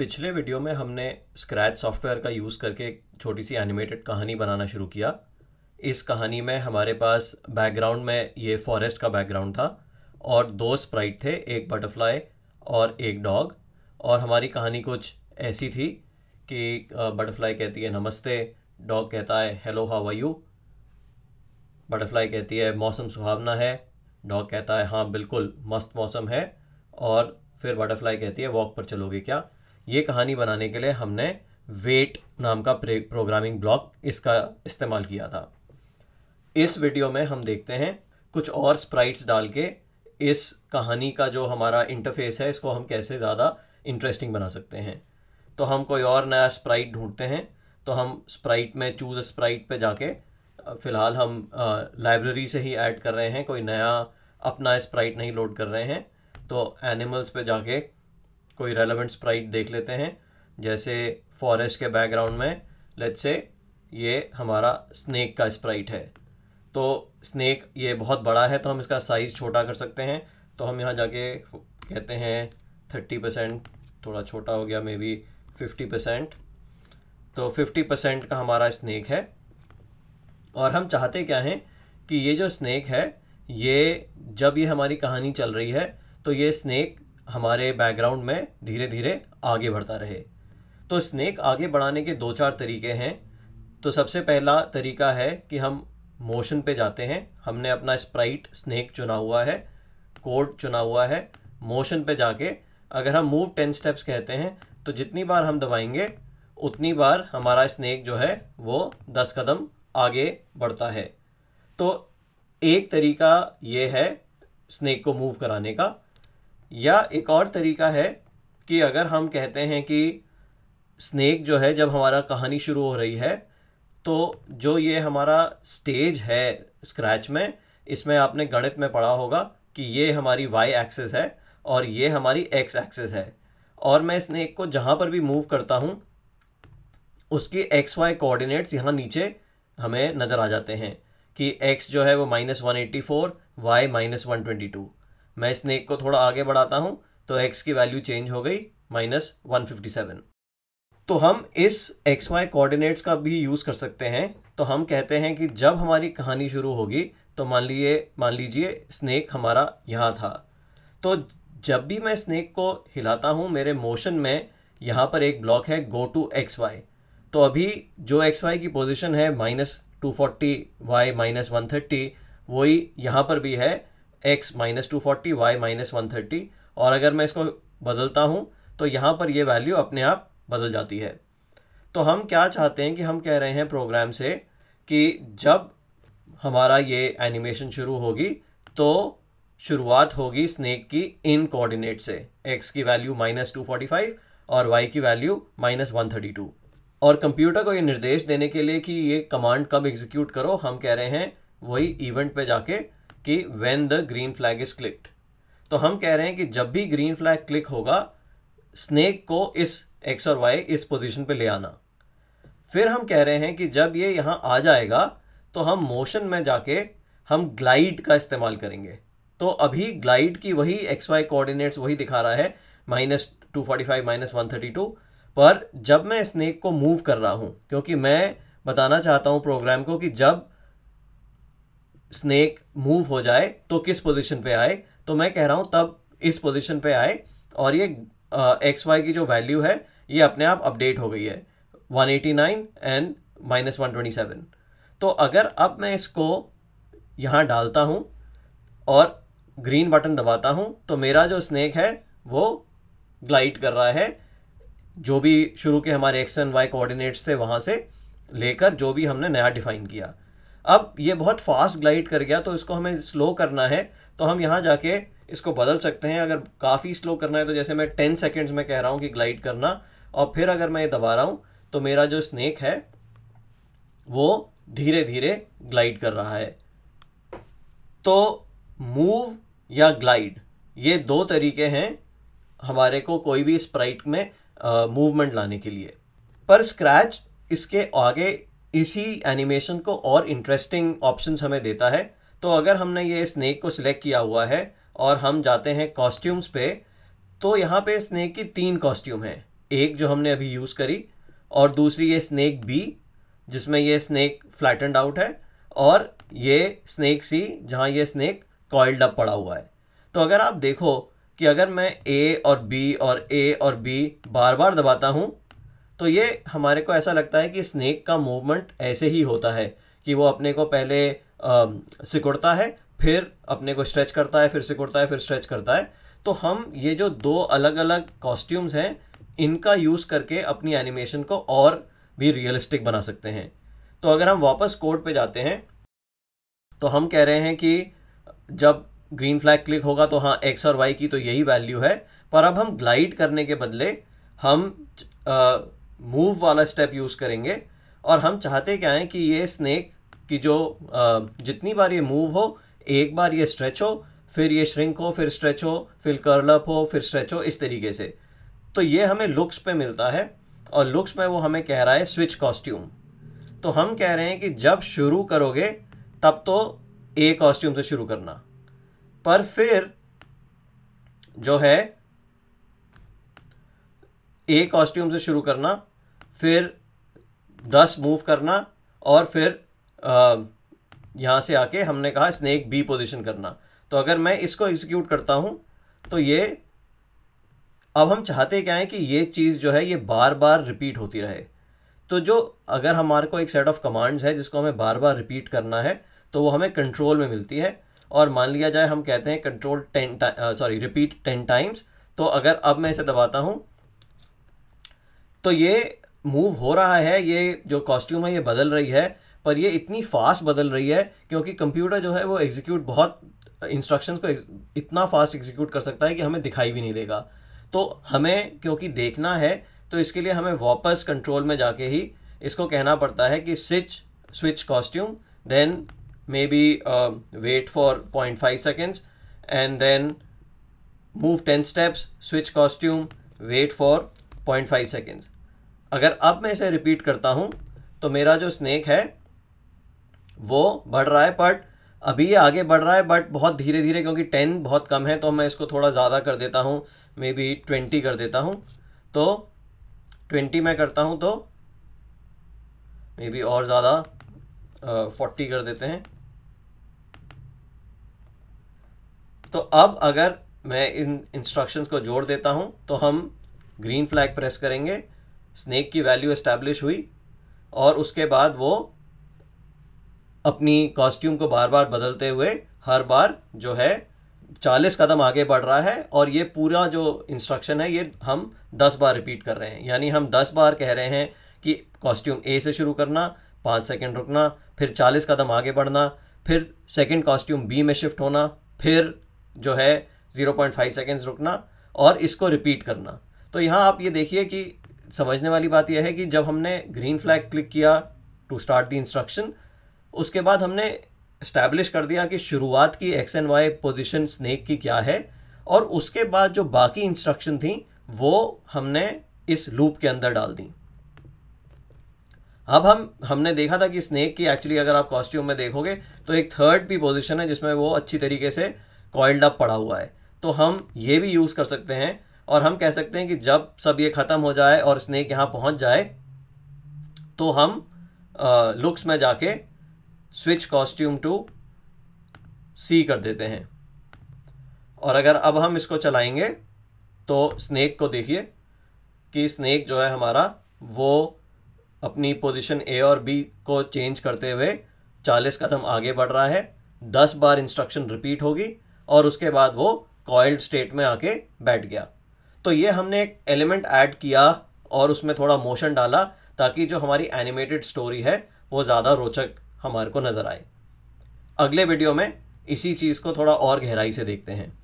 पिछले वीडियो में हमने स्क्रैच सॉफ्टवेयर का यूज़ करके एक छोटी सी एनिमेटेड कहानी बनाना शुरू किया इस कहानी में हमारे पास बैकग्राउंड में ये फॉरेस्ट का बैकग्राउंड था और दो स्प्राइट थे एक बटरफ्लाई और एक डॉग और हमारी कहानी कुछ ऐसी थी कि बटरफ्लाई कहती है नमस्ते डॉग कहता है hello how are you butterfly कहती है मौसम सुहावना है डॉग कहता है हाँ बिल्कुल मस्त मौसम है और फिर बटरफ्लाई कहती है वॉक पर चलोगे क्या ये कहानी बनाने के लिए हमने वेट नाम का प्रोग्रामिंग ब्लॉक इसका इस्तेमाल किया था इस वीडियो में हम देखते हैं कुछ और स्प्राइट्स डाल के इस कहानी का जो हमारा इंटरफेस है इसको हम कैसे ज़्यादा इंटरेस्टिंग बना सकते हैं तो हम कोई और नया स्प्राइट ढूंढते हैं तो हम स्प्राइट में चूज़ स्प्राइट पे जाके फ़िलहाल हम लाइब्रेरी से ही ऐड कर रहे हैं कोई नया अपना स्प्राइट नहीं लोड कर रहे हैं तो एनिमल्स पे जाके कोई रेलेवेंट स्प्राइट देख लेते हैं जैसे फॉरेस्ट के बैकग्राउंड में लेट से ये हमारा स्नैक का स्प्राइट है तो स्नैक ये बहुत बड़ा है तो हम इसका साइज़ छोटा कर सकते हैं तो हम यहाँ जाके कहते हैं थर्टी परसेंट थोड़ा छोटा हो गया मे बी फिफ्टी परसेंट तो फिफ्टी परसेंट का हमारा स्नैक है और हम चाहते क्या हैं कि ये जो स्नैक है ये जब ये हमारी कहानी चल रही है तो ये स्नैक हमारे बैकग्राउंड में धीरे धीरे आगे बढ़ता रहे तो स्नेक आगे बढ़ाने के दो चार तरीके हैं तो सबसे पहला तरीका है कि हम मोशन पे जाते हैं हमने अपना स्प्राइट स्नेक चुना हुआ है कोड चुना हुआ है मोशन पे जाके अगर हम मूव टेन स्टेप्स कहते हैं तो जितनी बार हम दबाएंगे उतनी बार हमारा स्नेक जो है वो दस कदम आगे बढ़ता है तो एक तरीका ये है स्नेक को मूव कराने का या एक और तरीका है कि अगर हम कहते हैं कि स्नेक जो है जब हमारा कहानी शुरू हो रही है तो जो ये हमारा स्टेज है स्क्रैच में इसमें आपने गणित में पढ़ा होगा कि ये हमारी वाई एक्सेस है और ये हमारी एक्स एक्सेस है और मैं स्नेक को जहाँ पर भी मूव करता हूँ उसकी एक्स वाई कोऑर्डिनेट्स यहाँ नीचे हमें नज़र आ जाते हैं कि एक्स जो है वो minus one eighty four Y minus one twenty two मैं स्नेक को थोड़ा आगे बढ़ाता हूँ तो एक्स की वैल्यू चेंज हो गई माइनस वन फिफ्टी सेवन तो हम इस एक्स वाई कोऑर्डिनेट्स का भी यूज़ कर सकते हैं तो हम कहते हैं कि जब हमारी कहानी शुरू होगी तो मान लीजिए मान लीजिए स्नेक हमारा यहाँ था तो जब भी मैं स्नेक को हिलाता हूँ मेरे मोशन में यहाँ पर एक ब्लॉक है गो टू एक्स वाई तो अभी जो एक्स वाई की पोजिशन है minus two forty Y minus one thirty वही यहाँ पर भी है X minus two forty Y minus one thirty और अगर मैं इसको बदलता हूँ तो यहाँ पर ये वैल्यू अपने आप बदल जाती है तो हम क्या चाहते हैं कि हम कह रहे हैं प्रोग्राम से कि जब हमारा ये एनिमेशन शुरू होगी तो शुरुआत होगी स्नेक की इन कोऑर्डिनेट से एक्स की value minus two forty five और वाई की value minus one thirty two और कंप्यूटर को ये निर्देश देने के लिए कि ये कमांड कब एग्जीक्यूट करो हम कह रहे हैं वही इवेंट पे जाके कि when the green flag is clicked तो हम कह रहे हैं कि जब भी ग्रीन फ्लैग क्लिक होगा स्नेक को इस एक्स और वाई इस पोजिशन पर ले आना फिर हम कह रहे हैं कि जब ये यहाँ आ जाएगा तो हम मोशन में जाके हम ग्लाइड का इस्तेमाल करेंगे तो अभी ग्लाइड की वही एक्स वाई कोऑर्डिनेट्स वही दिखा रहा है minus two forty five minus one thirty two पर जब मैं स्नेक को मूव कर रहा हूँ क्योंकि मैं बताना चाहता हूँ प्रोग्राम को कि जब स्नेक मूव हो जाए तो किस पोजीशन पे आए तो मैं कह रहा हूँ तब इस पोजीशन पे आए और ये एक्स वाई की जो वैल्यू है ये अपने आप अपडेट हो गई है 189 एंड माइनस वन तो अगर अब मैं इसको यहाँ डालता हूँ और ग्रीन बटन दबाता हूँ तो मेरा जो स्नेक है वो ग्लाइड कर रहा है जो भी शुरू के हमारे एक्स एंड वाई कोऑर्डिनेट्स थे वहाँ से लेकर जो भी हमने नया डिफाइन किया अब ये बहुत फास्ट ग्लाइड कर गया तो इसको हमें स्लो करना है तो हम यहाँ जाके इसको बदल सकते हैं अगर काफ़ी स्लो करना है तो जैसे मैं टेन सेकेंड्स में कह रहा हूँ कि ग्लाइड करना और फिर अगर मैं ये दबा रहा हूँ तो मेरा जो स्नेक है वो धीरे धीरे ग्लाइड कर रहा है तो मूव या ग्लाइड ये दो तरीके हैं हमारे को कोई भी स्प्राइट में मूवमेंट लाने के लिए पर स्क्रैच इसके आगे इसी एनिमेशन को और इंटरेस्टिंग ऑप्शन हमें देता है तो अगर हमने ये स्नैक को सिलेक्ट किया हुआ है और हम जाते हैं कॉस्ट्यूम्स पे तो यहाँ पे स्नैक की तीन कॉस्ट्यूम हैं एक जो हमने अभी यूज़ करी और दूसरी ये स्नैक बी जिसमें ये स्नैक फ्लैटेंड आउट है और ये स्नैक सी जहाँ ये स्नैक कॉइल्ड अप पड़ा हुआ है तो अगर आप देखो कि अगर मैं ए और बी और ए और बी बार बार दबाता हूँ तो ये हमारे को ऐसा लगता है कि स्नेक का मूवमेंट ऐसे ही होता है कि वो अपने को पहले सिकुड़ता है फिर अपने को स्ट्रेच करता है फिर सिकुड़ता है फिर स्ट्रेच करता है तो हम ये जो दो अलग अलग कॉस्ट्यूम्स हैं इनका यूज़ करके अपनी एनिमेशन को और भी रियलिस्टिक बना सकते हैं तो अगर हम वापस कोड पे जाते हैं तो हम कह रहे हैं कि जब ग्रीन फ्लैग क्लिक होगा तो हाँ एक्स और वाई की तो यही वैल्यू है पर अब हम ग्लाइड करने के बदले हम मूव वाला स्टेप यूज़ करेंगे और हम चाहते क्या हैं कि ये स्नेक की जो जितनी बार ये मूव हो एक बार ये स्ट्रेच हो फिर ये श्रिंक हो फिर स्ट्रेच हो फिर कर्ल अप हो फिर स्ट्रेच हो इस तरीके से तो ये हमें लुक्स पे मिलता है और लुक्स में वो हमें कह रहा है स्विच कॉस्ट्यूम तो हम कह रहे हैं कि जब शुरू करोगे तब तो ए कॉस्ट्यूम से शुरू करना पर फिर जो है ए कॉस्ट्यूम से शुरू करना फिर दस मूव करना और फिर यहाँ से आके हमने कहा स्नैक बी पोजिशन करना तो अगर मैं इसको एग्जीक्यूट करता हूँ तो ये अब हम चाहते क्या हैं कि ये चीज़ जो है ये बार बार रिपीट होती रहे तो जो अगर हमारे को एक सेट ऑफ कमांड्स है जिसको हमें बार बार रिपीट करना है तो वो हमें कंट्रोल में मिलती है और मान लिया जाए हम कहते हैं control ten sorry repeat ten times तो अगर अब मैं इसे दबाता हूँ तो ये मूव हो रहा है ये जो कॉस्ट्यूम है ये बदल रही है पर ये इतनी फास्ट बदल रही है क्योंकि कंप्यूटर जो है वो एग्जीक्यूट बहुत इंस्ट्रक्शंस को इतना फास्ट एग्जीक्यूट कर सकता है कि हमें दिखाई भी नहीं देगा तो हमें क्योंकि देखना है तो इसके लिए हमें वापस कंट्रोल में जाके ही इसको कहना पड़ता है कि switch switch costume then may be wait for point five seconds and then move ten steps switch costume wait for point five seconds अगर अब मैं इसे रिपीट करता हूँ तो मेरा जो स्नेक है वो बढ़ रहा है बट अभी ये आगे बढ़ रहा है बट बहुत धीरे धीरे क्योंकि टेन बहुत कम है तो मैं इसको थोड़ा ज़्यादा कर देता हूँ मे बी ट्वेंटी कर देता हूँ तो ट्वेंटी मैं करता हूँ तो मे बी और ज़्यादा फोर्टी कर देते हैं तो अब अगर मैं इन इंस्ट्रक्शंस को जोड़ देता हूँ तो हम ग्रीन फ्लैग प्रेस करेंगे स्नेक की वैल्यू इस्टेब्लिश हुई और उसके बाद वो अपनी कॉस्ट्यूम को बार बार बदलते हुए हर बार जो है चालीस कदम आगे बढ़ रहा है और ये पूरा जो इंस्ट्रक्शन है ये हम दस बार रिपीट कर रहे हैं यानी हम दस बार कह रहे हैं कि कॉस्ट्यूम ए से शुरू करना पाँच सेकेंड रुकना फिर चालीस कदम आगे बढ़ना फिर सेकेंड कॉस्ट्यूम बी में शिफ्ट होना फिर जो है ज़ीरो पॉइंट फाइव सेकेंड्स रुकना और इसको रिपीट करना तो यहाँ आप ये देखिए कि समझने वाली बात यह है कि जब हमने ग्रीन फ्लैग क्लिक किया टू स्टार्ट द इंस्ट्रक्शन उसके बाद हमने इस्टेब्लिश कर दिया कि शुरुआत की X and Y position snake की क्या है और उसके बाद जो बाकी इंस्ट्रक्शन थी वो हमने इस लूप के अंदर डाल दी अब हम हमने देखा था कि स्नेक की एक्चुअली अगर आप कॉस्ट्यूम में देखोगे तो एक थर्ड भी पोजिशन है जिसमें वो अच्छी तरीके से कॉइल्ड अप पड़ा हुआ है तो हम ये भी यूज़ कर सकते हैं और हम कह सकते हैं कि जब सब ये ख़त्म हो जाए और स्नेक यहाँ पहुँच जाए तो हम लुक्स में जाके स्विच कॉस्ट्यूम टू सी कर देते हैं और अगर अब हम इसको चलाएंगे तो स्नेक को देखिए कि स्नेक जो है हमारा वो अपनी पोजीशन ए और बी को चेंज करते हुए 40 कदम आगे बढ़ रहा है 10 बार इंस्ट्रक्शन रिपीट होगी और उसके बाद वो कॉइल्ड स्टेट में आके बैठ गया तो ये हमने एक एलिमेंट ऐड किया और उसमें थोड़ा मोशन डाला ताकि जो हमारी एनिमेटेड स्टोरी है वो ज़्यादा रोचक हमारे को नज़र आए अगले वीडियो में इसी चीज़ को थोड़ा और गहराई से देखते हैं